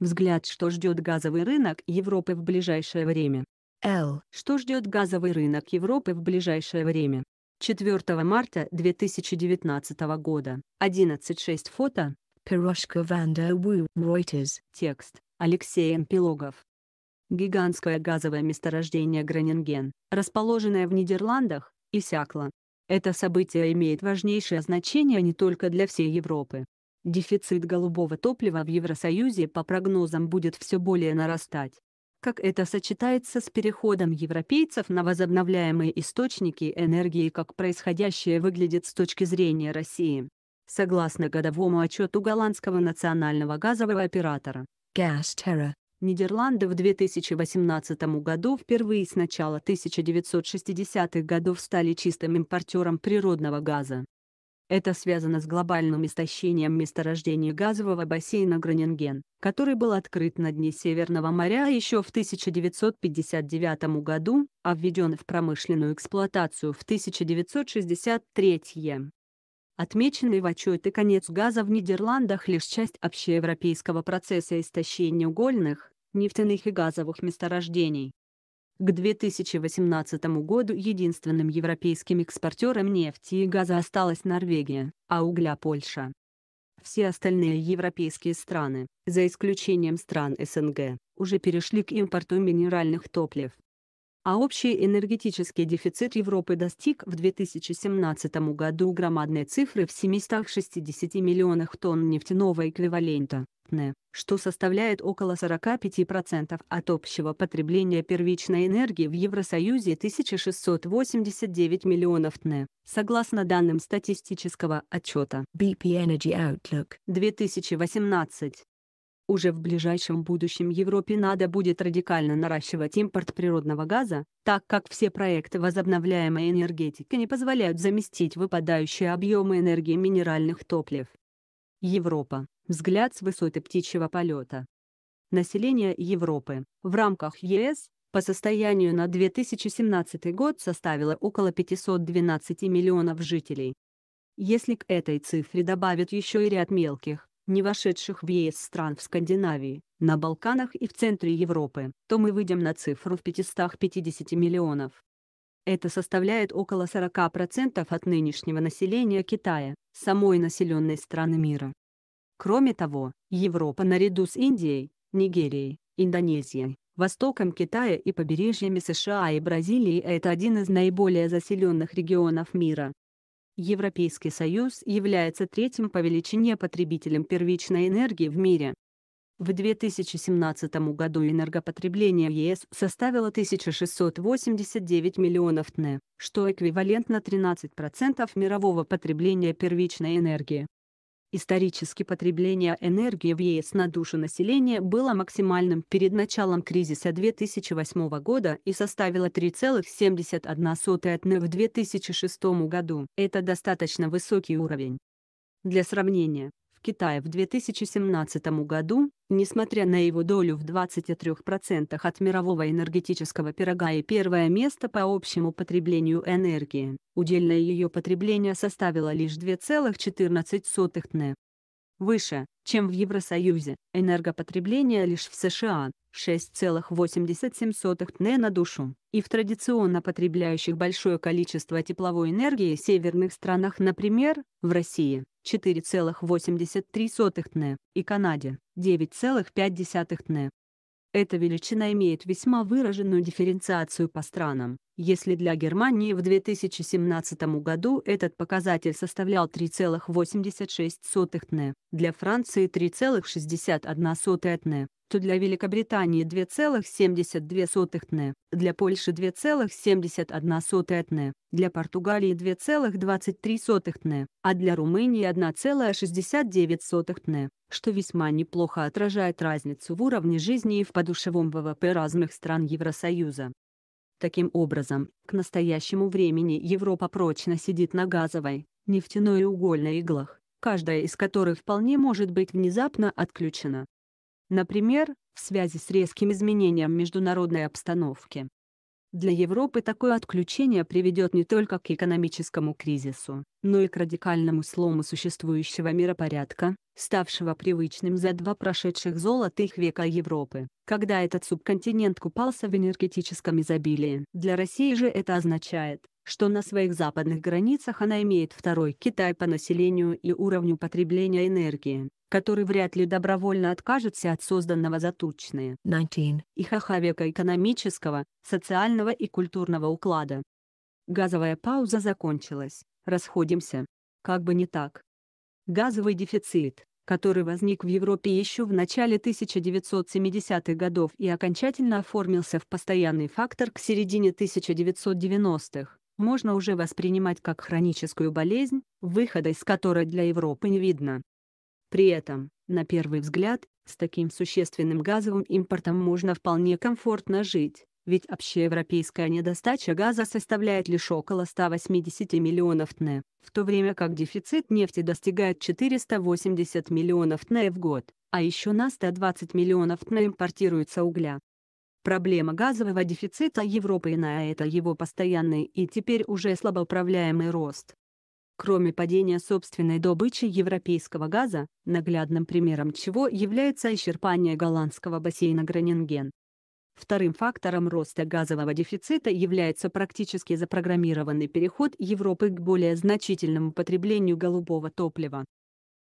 Взгляд, что ждет газовый рынок Европы в ближайшее время. Л. Что ждет газовый рынок Европы в ближайшее время. 4 марта 2019 года. 11.6 фото. Пирожка Ванда Reuters. Текст. Алексей Пилогов. Гигантское газовое месторождение Гранинген, расположенное в Нидерландах, иссякло. Это событие имеет важнейшее значение не только для всей Европы, Дефицит голубого топлива в Евросоюзе по прогнозам будет все более нарастать. Как это сочетается с переходом европейцев на возобновляемые источники энергии, как происходящее выглядит с точки зрения России? Согласно годовому отчету голландского национального газового оператора Gasterra, Нидерланды в 2018 году впервые с начала 1960-х годов стали чистым импортером природного газа. Это связано с глобальным истощением месторождения газового бассейна Гронинген, который был открыт на дне Северного моря еще в 1959 году, а введен в промышленную эксплуатацию в 1963 году. Отмеченный в отчете конец газа в Нидерландах лишь часть общеевропейского процесса истощения угольных, нефтяных и газовых месторождений, к 2018 году единственным европейским экспортером нефти и газа осталась Норвегия, а угля – Польша. Все остальные европейские страны, за исключением стран СНГ, уже перешли к импорту минеральных топлив а общий энергетический дефицит Европы достиг в 2017 году громадной цифры в 760 миллионах тонн нефтяного эквивалента, что составляет около 45% от общего потребления первичной энергии в Евросоюзе 1689 миллионов тн, согласно данным статистического отчета BP Energy Outlook 2018. Уже в ближайшем будущем Европе надо будет радикально наращивать импорт природного газа, так как все проекты возобновляемой энергетики не позволяют заместить выпадающие объемы энергии минеральных топлив. Европа. Взгляд с высоты птичьего полета. Население Европы в рамках ЕС по состоянию на 2017 год составило около 512 миллионов жителей. Если к этой цифре добавят еще и ряд мелких, не вошедших в ЕС стран в Скандинавии, на Балканах и в центре Европы, то мы выйдем на цифру в 550 миллионов. Это составляет около 40% от нынешнего населения Китая, самой населенной страны мира. Кроме того, Европа наряду с Индией, Нигерией, Индонезией, востоком Китая и побережьями США и Бразилии это один из наиболее заселенных регионов мира. Европейский Союз является третьим по величине потребителем первичной энергии в мире. В 2017 году энергопотребление ЕС составило 1689 миллионов тн, что эквивалентно 13% мирового потребления первичной энергии. Исторически потребление энергии в ЕС на душу населения было максимальным перед началом кризиса 2008 года и составило 3,71 ТН в 2006 году. Это достаточно высокий уровень. Для сравнения, в Китае в 2017 году, несмотря на его долю в 23% от мирового энергетического пирога и первое место по общему потреблению энергии, удельное ее потребление составило лишь 2,14 тн. Выше, чем в Евросоюзе, энергопотребление лишь в США 6,87 тн на душу, и в традиционно потребляющих большое количество тепловой энергии северных странах, например, в России, 4,83 тн и Канаде 9,5 тн. Эта величина имеет весьма выраженную дифференциацию по странам. Если для Германии в 2017 году этот показатель составлял 3,86 тн, для Франции 3,61 тн, то для Великобритании 2,72 тне, для Польши 2,71 тне, для Португалии 2,23 тне, а для Румынии 1,69 тне, что весьма неплохо отражает разницу в уровне жизни и в подушевом ВВП разных стран Евросоюза. Таким образом, к настоящему времени Европа прочно сидит на газовой, нефтяной и угольной иглах, каждая из которых вполне может быть внезапно отключена. Например, в связи с резким изменением международной обстановки. Для Европы такое отключение приведет не только к экономическому кризису, но и к радикальному слому существующего миропорядка, ставшего привычным за два прошедших золотых века Европы, когда этот субконтинент купался в энергетическом изобилии. Для России же это означает, что на своих западных границах она имеет второй Китай по населению и уровню потребления энергии, который вряд ли добровольно откажется от созданного за тучные 19. их ахавека экономического, социального и культурного уклада. Газовая пауза закончилась, расходимся. Как бы не так. Газовый дефицит, который возник в Европе еще в начале 1970-х годов и окончательно оформился в постоянный фактор к середине 1990-х можно уже воспринимать как хроническую болезнь, выхода из которой для Европы не видно. При этом, на первый взгляд, с таким существенным газовым импортом можно вполне комфортно жить, ведь общеевропейская недостача газа составляет лишь около 180 миллионов тне, в то время как дефицит нефти достигает 480 миллионов тне в год, а еще на 120 миллионов тне импортируется угля. Проблема газового дефицита Европы и на это его постоянный и теперь уже слабоуправляемый рост. Кроме падения собственной добычи европейского газа, наглядным примером чего является исчерпание голландского бассейна Гранинген. Вторым фактором роста газового дефицита является практически запрограммированный переход Европы к более значительному потреблению голубого топлива.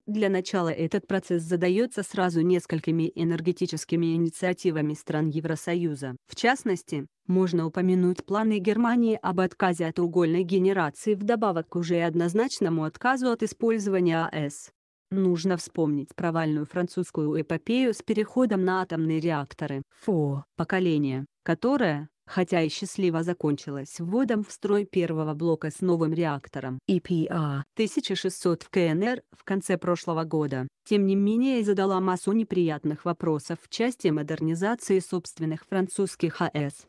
Для начала этот процесс задается сразу несколькими энергетическими инициативами стран Евросоюза. В частности, можно упомянуть планы Германии об отказе от угольной генерации вдобавок к уже однозначному отказу от использования АЭС. Нужно вспомнить провальную французскую эпопею с переходом на атомные реакторы ФО поколения, которая, хотя и счастливо закончилась вводом в строй первого блока с новым реактором EPR 1600 в КНР в конце прошлого года. Тем не менее и задала массу неприятных вопросов в части модернизации собственных французских АЭС.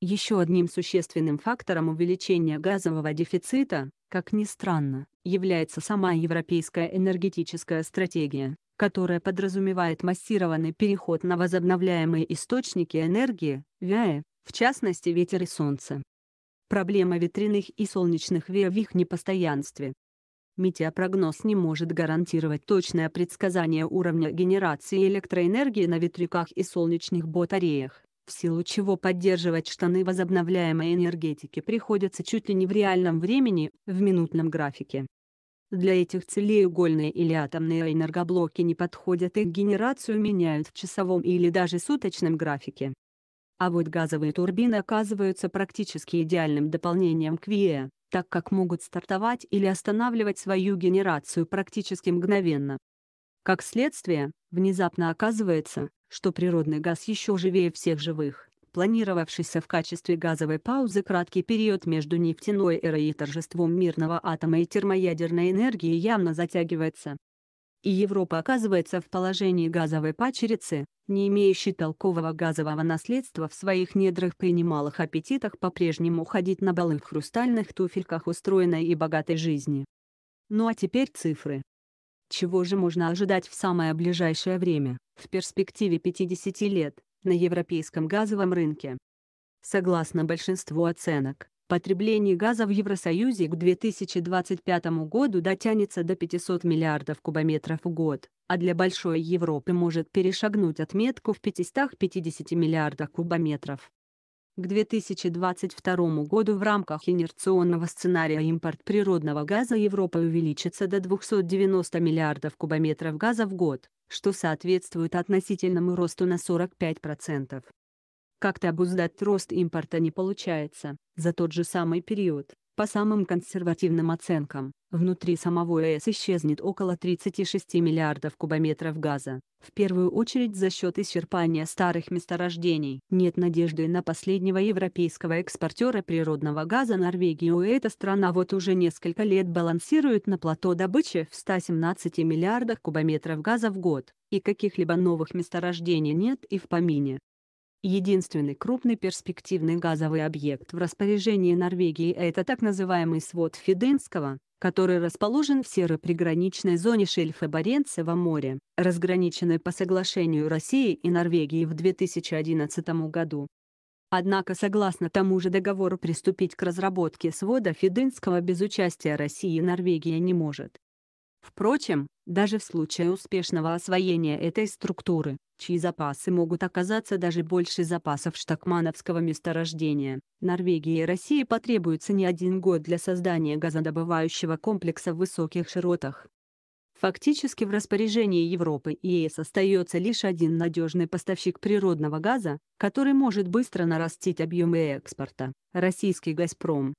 Еще одним существенным фактором увеличения газового дефицита, как ни странно, является сама европейская энергетическая стратегия, которая подразумевает массированный переход на возобновляемые источники энергии, ВЯЭ, в частности ветер и солнце. Проблема ветряных и солнечных веер в их непостоянстве. Метеопрогноз не может гарантировать точное предсказание уровня генерации электроэнергии на ветряках и солнечных батареях, в силу чего поддерживать штаны возобновляемой энергетики приходится чуть ли не в реальном времени, в минутном графике. Для этих целей угольные или атомные энергоблоки не подходят и генерацию меняют в часовом или даже суточном графике. А вот газовые турбины оказываются практически идеальным дополнением к ВИЭ, так как могут стартовать или останавливать свою генерацию практически мгновенно. Как следствие, внезапно оказывается, что природный газ еще живее всех живых планировавшийся в качестве газовой паузы краткий период между нефтяной эрой и торжеством мирного атома и термоядерной энергии явно затягивается и Европа оказывается в положении газовой пачерицы, не имеющей толкового газового наследства в своих недрах при немалых аппетитах по-прежнему ходить на балы в хрустальных туфельках устроенной и богатой жизни. Ну а теперь цифры. Чего же можно ожидать в самое ближайшее время, в перспективе 50 лет, на европейском газовом рынке? Согласно большинству оценок, Потребление газа в Евросоюзе к 2025 году дотянется до 500 миллиардов кубометров в год, а для Большой Европы может перешагнуть отметку в 550 миллиардах кубометров. К 2022 году в рамках инерционного сценария импорт природного газа Европы увеличится до 290 миллиардов кубометров газа в год, что соответствует относительному росту на 45%. Как-то обуздать рост импорта не получается. За тот же самый период, по самым консервативным оценкам, внутри самого ЕС исчезнет около 36 миллиардов кубометров газа, в первую очередь за счет исчерпания старых месторождений. Нет надежды на последнего европейского экспортера природного газа Норвегию. Эта страна вот уже несколько лет балансирует на плато добычи в 117 миллиардах кубометров газа в год, и каких-либо новых месторождений нет и в помине. Единственный крупный перспективный газовый объект в распоряжении Норвегии – это так называемый свод Фиденского, который расположен в серо-приграничной зоне шельфа Баренцева моря, разграниченной по соглашению России и Норвегии в 2011 году. Однако, согласно тому же договору, приступить к разработке свода Фиденского без участия России и Норвегия не может. Впрочем, даже в случае успешного освоения этой структуры, чьи запасы могут оказаться даже больше запасов штокмановского месторождения. Норвегии и России потребуется не один год для создания газодобывающего комплекса в высоких широтах. Фактически в распоряжении Европы и ЕС остается лишь один надежный поставщик природного газа, который может быстро нарастить объемы экспорта – российский «Газпром».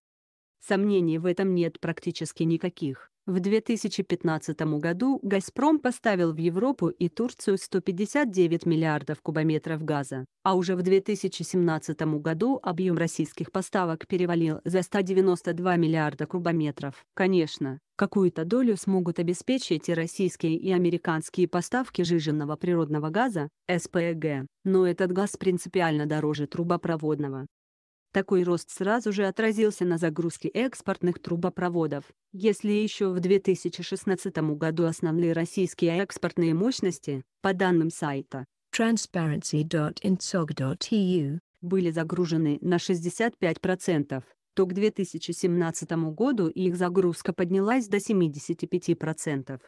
Сомнений в этом нет практически никаких. В 2015 году «Газпром» поставил в Европу и Турцию 159 миллиардов кубометров газа, а уже в 2017 году объем российских поставок перевалил за 192 миллиарда кубометров. Конечно, какую-то долю смогут обеспечить и российские, и американские поставки жиженного природного газа, СПГ, но этот газ принципиально дороже трубопроводного. Такой рост сразу же отразился на загрузке экспортных трубопроводов. Если еще в 2016 году основные российские экспортные мощности, по данным сайта transparency.insog.eu, были загружены на 65%, то к 2017 году их загрузка поднялась до 75%.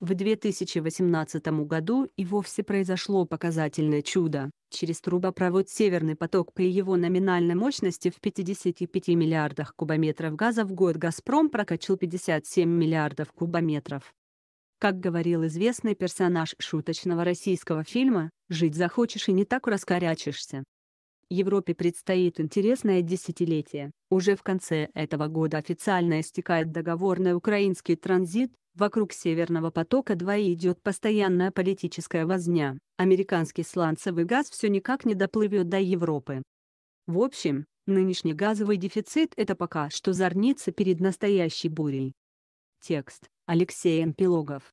В 2018 году и вовсе произошло показательное чудо. Через трубопровод «Северный поток» при его номинальной мощности в 55 миллиардах кубометров газа в год «Газпром» прокачал 57 миллиардов кубометров. Как говорил известный персонаж шуточного российского фильма, «Жить захочешь и не так раскорячишься». Европе предстоит интересное десятилетие. Уже в конце этого года официально истекает договор на украинский транзит, Вокруг Северного потока 2 идет постоянная политическая возня. Американский сланцевый газ все никак не доплывет до Европы. В общем, нынешний газовый дефицит – это пока что зарница перед настоящей бурей. Текст Алексей Ампилогов